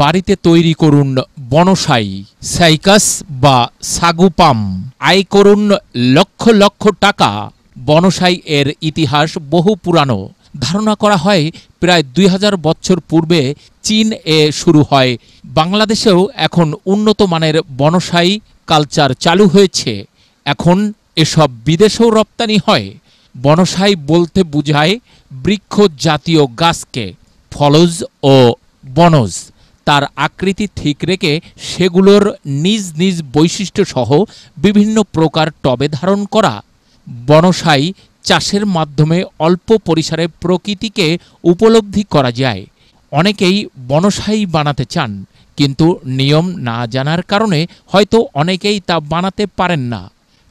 বাড়িতে তৈরি করুন বনসাই সাইকাস বা সাগুপাম আয় করুন লক্ষ লক্ষ টাকা বনসাই এর ইতিহাস বহু পুরানো ধারণা করা হয় প্রায় দুই হাজার বছর পূর্বে চীন এ শুরু হয় বাংলাদেশেও এখন উন্নত মানের বনসাই কালচার চালু হয়েছে এখন এসব বিদেশেও রপ্তানি হয় বনসাই বলতে বোঝায় বৃক্ষ জাতীয় গাছকে ফলজ ও বনজ তার আকৃতি ঠিক রেখে সেগুলোর নিজ নিজ বৈশিষ্ট্য সহ বিভিন্ন প্রকার টবে ধারণ করা বনসাই চাষের মাধ্যমে অল্প পরিসরে প্রকৃতিকে উপলব্ধি করা যায় অনেকেই বনসাই বানাতে চান কিন্তু নিয়ম না জানার কারণে হয়তো অনেকেই তা বানাতে পারেন না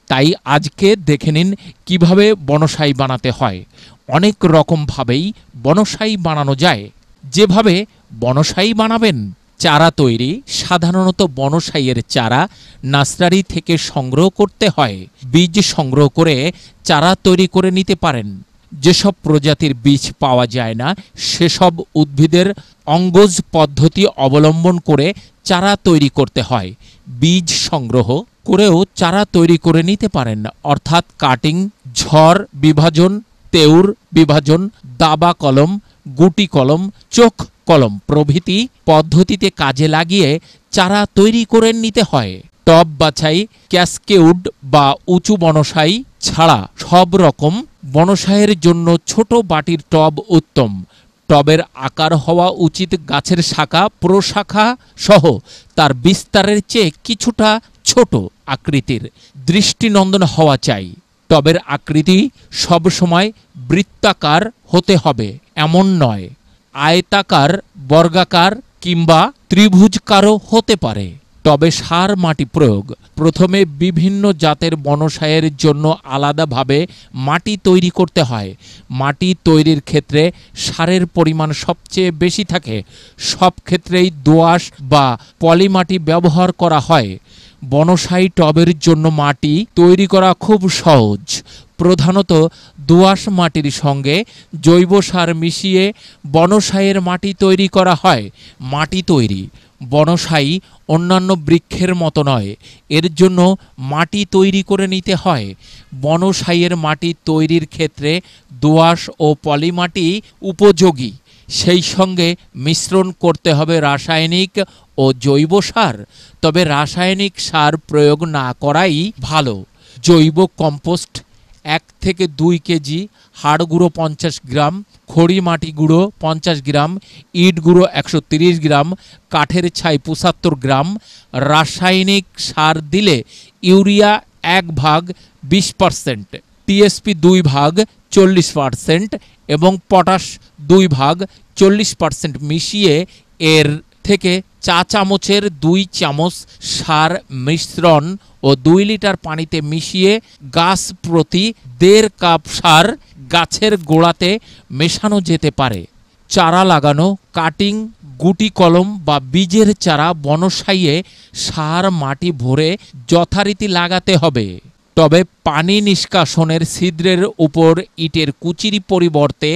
তাই আজকে দেখে নিন কীভাবে বনসাই বানাতে হয় অনেক রকমভাবেই বনসাই বানানো যায় যেভাবে বনসাই বানাবেন চারা তৈরি সাধারণত বনসাইয়ের চারা নার্সারি থেকে সংগ্রহ করতে হয় বীজ সংগ্রহ করে চারা তৈরি করে নিতে পারেন যেসব প্রজাতির বীজ পাওয়া যায় না সেসব উদ্ভিদের অঙ্গজ পদ্ধতি অবলম্বন করে চারা তৈরি করতে হয় বীজ সংগ্রহ করেও চারা তৈরি করে নিতে পারেন অর্থাৎ কাটিং ঝড় বিভাজন তেউর বিভাজন দাবা কলম গুটি কলম চোখ কলম প্রভৃতি পদ্ধতিতে কাজে লাগিয়ে চারা তৈরি করে নিতে হয় টপ বাছাই ক্যাসকেউড বা উঁচু বনসাই ছাড়া সব রকম বনসাইয়ের জন্য ছোট বাটির টব উত্তম টবের আকার হওয়া উচিত গাছের শাখা প্রশাখা সহ তার বিস্তারের চেয়ে কিছুটা ছোট আকৃতির দৃষ্টিনন্দন হওয়া চাই টবের আকৃতি সবসময় বৃত্তাকার হতে হবে এমন নয় আয়তাকার বর্গাকার কিংবা ত্রিভুজকারও হতে পারে তবে সার মাটি প্রয়োগ প্রথমে বিভিন্ন জাতের বনসায়ের জন্য আলাদাভাবে মাটি তৈরি করতে হয় মাটি তৈরির ক্ষেত্রে সারের পরিমাণ সবচেয়ে বেশি থাকে সব ক্ষেত্রেই দোয়াশ বা পলিমাটি ব্যবহার করা হয় বনসাই টবের জন্য মাটি তৈরি করা খুব সহজ প্রধানত দোআঁশ মাটির সঙ্গে জৈব সার মিশিয়ে বনসাইয়ের মাটি তৈরি করা হয় মাটি তৈরি বনসাই অন্যান্য বৃক্ষের মতো নয় এর জন্য মাটি তৈরি করে নিতে হয় বনসাইয়ের মাটি তৈরির ক্ষেত্রে দোআঁশ ও পলিমাটি উপযোগী সেই সঙ্গে মিশ্রণ করতে হবে রাসায়নিক ও জৈব সার তবে রাসায়নিক সার প্রয়োগ না করাই ভালো জৈব কম্পোস্ট এক থেকে দুই কেজি হাড় গুঁড়ো পঞ্চাশ গ্রাম খড়ি মাটি গুঁড়ো পঞ্চাশ গ্রাম ইট গুঁড়ো একশো তিরিশ গ্রাম কাঠের ছাই পঁচাত্তর গ্রাম রাসায়নিক সার দিলে ইউরিয়া এক ভাগ বিশ পারসেন্ট টিএসপি দুই ভাগ চল্লিশ পারসেন্ট এবং পটাশ দুই ভাগ চল্লিশ পারসেন্ট মিশিয়ে এর থেকে চা চামচের দুই চামচ সার মিশ্রণ ও দুই লিটার পানিতে মিশিয়ে গাছ প্রতি দেড় কাপ সার গাছের গোড়াতে মেশানো যেতে পারে চারা লাগানো কাটিং গুটি কলম বা বীজের চারা বনসাইয়ে সার মাটি ভরে যথারীতি লাগাতে হবে তবে পানি নিষ্কাশনের ছিদ্রের উপর ইটের কুচিরি পরিবর্তে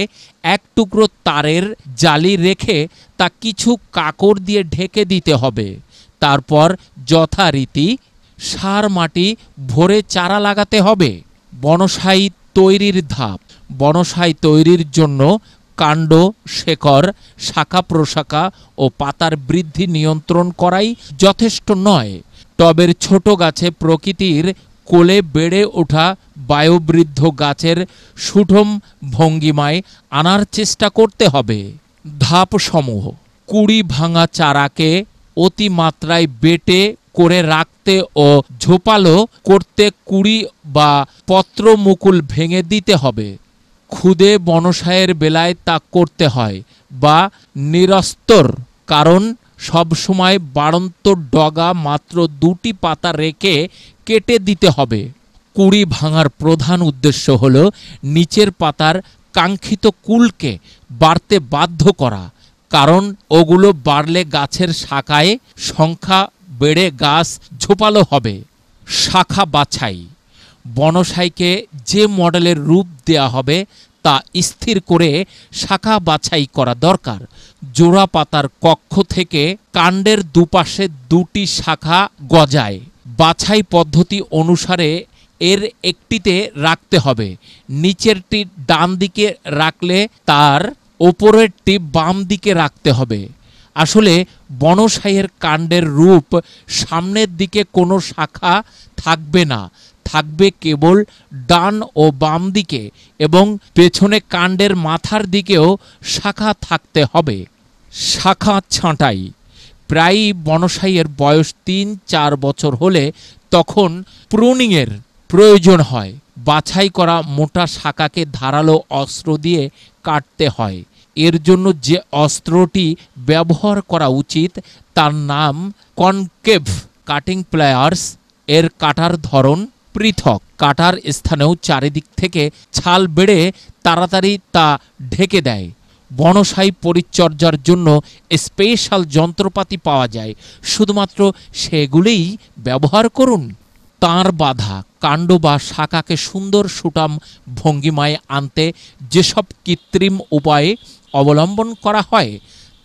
এক টুকরো তারের জালি রেখে তা কিছু কাকড় দিয়ে ঢেকে দিতে হবে তারপর যথারীতি সার মাটি ভরে চারা লাগাতে হবে বনসাই তৈরির ধাপ বনসাই তৈরির জন্য কাণ্ড শেকর শাখা প্রশাখা ও পাতার বৃদ্ধি নিয়ন্ত্রণ করাই যথেষ্ট নয় টবের ছোট গাছে প্রকৃতির কোলে বেড়ে ওঠা বায়ুবৃদ্ধ গাছের সুঠম ভঙ্গিমায় আনার চেষ্টা করতে হবে ধাপসমূহ কুড়ি ভাঙা চারাকে অতিমাত্রায় বেটে করে রাখতে ও ঝোপালো করতে কুড়ি বা পত্রমুকুল ভেঙে দিতে হবে ক্ষুদে বনসায়ের বেলায় তা করতে হয় বা নিরস্তর কারণ সবসময় বাড়ন্ত ডগা মাত্র দুটি পাতা রেখে কেটে দিতে হবে কুড়ি ভাঙার প্রধান উদ্দেশ্য হল নিচের পাতার কাঙ্ক্ষিত কুলকে বাড়তে বাধ্য করা কারণ ওগুলো বাড়লে গাছের শাখায় সংখ্যা বেড়ে গাছ ঝোপালো হবে শাখা বাছাই বনসাইকে যে মডেলের রূপ দেয়া হবে তা স্থির করে শাখা বাছাই করা দরকার জোড়া পাতার কক্ষ থেকে কাণ্ডের দুপাশে দুটি শাখা গজায় বাছাই পদ্ধতি অনুসারে এর একটিতে রাখতে হবে নিচেরটি ডান দিকে রাখলে তার ওপরেরটি বাম দিকে রাখতে হবে আসলে বনসাইয়ের কাণ্ডের রূপ সামনের দিকে কোনো শাখা থাকবে না থাকবে কেবল ডান ও বাম দিকে এবং পেছনে কাণ্ডের মাথার দিকেও শাখা থাকতে হবে শাখা ছাঁটাই প্রায়ই বনসাইয়ের বয়স তিন চার বছর হলে তখন প্রুনিংয়ের প্রয়োজন হয় বাছাই করা মোটা শাখাকে ধারালো অস্ত্র দিয়ে কাটতে হয় এর জন্য যে অস্ত্রটি ব্যবহার করা উচিত তার নাম কনকেভ কাটিং প্লেয়ার্স এর কাটার ধরন পৃথক কাটার স্থানেও চারিদিক থেকে ছাল বেড়ে তাড়াতাড়ি তা ঢেকে দেয় বনসাই পরিচর্যার জন্য স্পেশাল যন্ত্রপাতি পাওয়া যায় শুধুমাত্র সেগুলিই ব্যবহার করুন তার বাধা কাণ্ড বা শাখাকে সুন্দর সুটাম ভঙ্গিমায় আনতে যেসব কৃত্রিম উপায়ে অবলম্বন করা হয়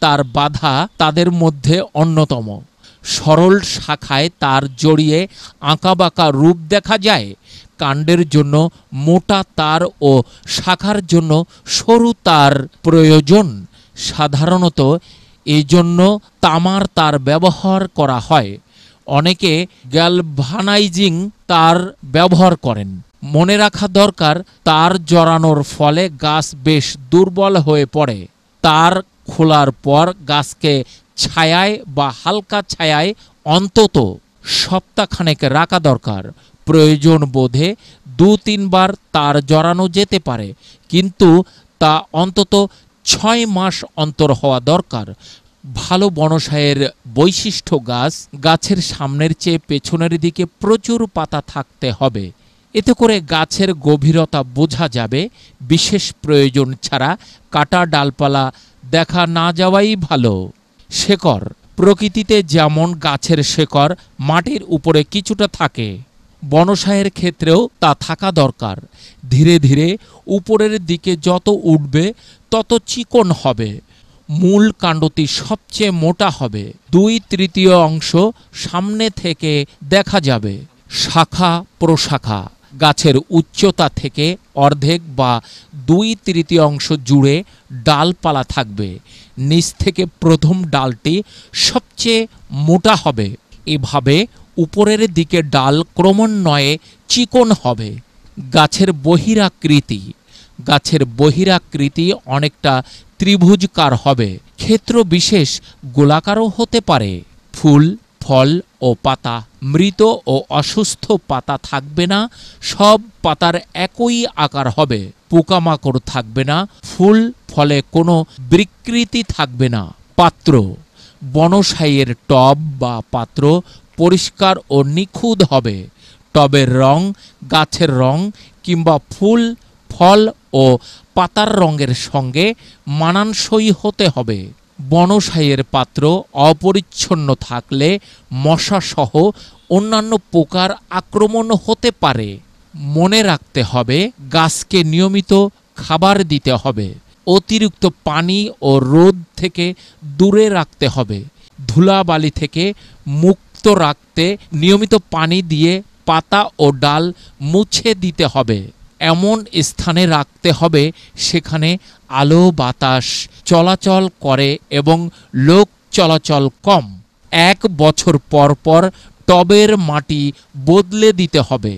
তার বাধা তাদের মধ্যে অন্যতম সরল শাখায় তার জড়িয়ে আঁকাবাঁকা রূপ দেখা যায় কাণ্ডের জন্য মোটা তার ও শাখার জন্য সরু তার প্রয়োজন সাধারণত এজন্য তামার তার ব্যবহার করা হয় অনেকে গ্যালভানাইজিং তার ব্যবহার করেন মনে রাখা দরকার তার জড়ানোর ফলে গাছ বেশ দুর্বল হয়ে পড়ে তার খোলার পর গাছকে ছায়ায় বা হালকা ছায়ায় অন্তত সপ্তাহখানেক রাখা দরকার প্রয়োজন বোধে দু তিনবার তার জড়ানো যেতে পারে কিন্তু তা অন্তত ছয় মাস অন্তর হওয়া দরকার ভালো বনসায়ের বৈশিষ্ট্য গাছ গাছের সামনের চেয়ে পেছনের দিকে প্রচুর পাতা থাকতে হবে এতে করে গাছের গভীরতা বোঝা যাবে বিশেষ প্রয়োজন ছাড়া কাটা ডালপালা দেখা না যাওয়াই ভালো শেকড় প্রকৃতিতে যেমন গাছের শেকড় মাটির উপরে কিছুটা থাকে বনসায়ের ক্ষেত্রেও তা থাকা দরকার ধীরে ধীরে উপরের দিকে যত উঠবে তত চিকন হবে মূল কাণ্ডটি সবচেয়ে মোটা হবে দুই তৃতীয় অংশ সামনে থেকে দেখা যাবে শাখা প্রশাখা গাছের উচ্চতা থেকে অর্ধেক বা দুই তৃতীয় অংশ জুড়ে ডালপালা থাকবে নিচ থেকে প্রথম ডালটি সবচেয়ে মোটা হবে এভাবে উপরের দিকে ডাল ক্রমান্বয়ে চিকন হবে গাছের বহিরাকৃতি গাছের বহিরাকৃতি অনেকটা ত্রিভুজকার হবে ক্ষেত্র বিশেষ গোলাকারও হতে পারে ফুল ফল ও পাতা মৃত ও অসুস্থ পাতা থাকবে না সব পাতার একই আকার হবে পোকামাকড় থাকবে না ফুল ফলে কোনো বিকৃতি থাকবে না পাত্র বনসাইয়ের টব বা পাত্র পরিষ্কার ও নিখুঁত হবে টবের রং গাছের রং কিংবা ফুল ফল ও পাতার রঙের সঙ্গে মানানসই হতে হবে বনসাইয়ের পাত্র অপরিচ্ছন্ন থাকলে মশাসহ অন্যান্য পোকার আক্রমণ হতে পারে মনে রাখতে হবে গাছকে নিয়মিত খাবার দিতে হবে অতিরিক্ত পানি ও রোদ থেকে দূরে রাখতে হবে ধুলাবালি থেকে মুখ মুক্ত রাখতে নিয়মিত পানি দিয়ে পাতা ও ডাল মুছে দিতে হবে এমন স্থানে রাখতে হবে সেখানে আলো বাতাস চলাচল করে এবং লোক চলাচল কম এক বছর পর পর টবের মাটি বদলে দিতে হবে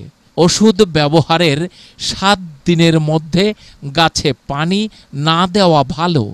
ওষুধ ব্যবহারের সাত দিনের মধ্যে গাছে পানি না দেওয়া ভালো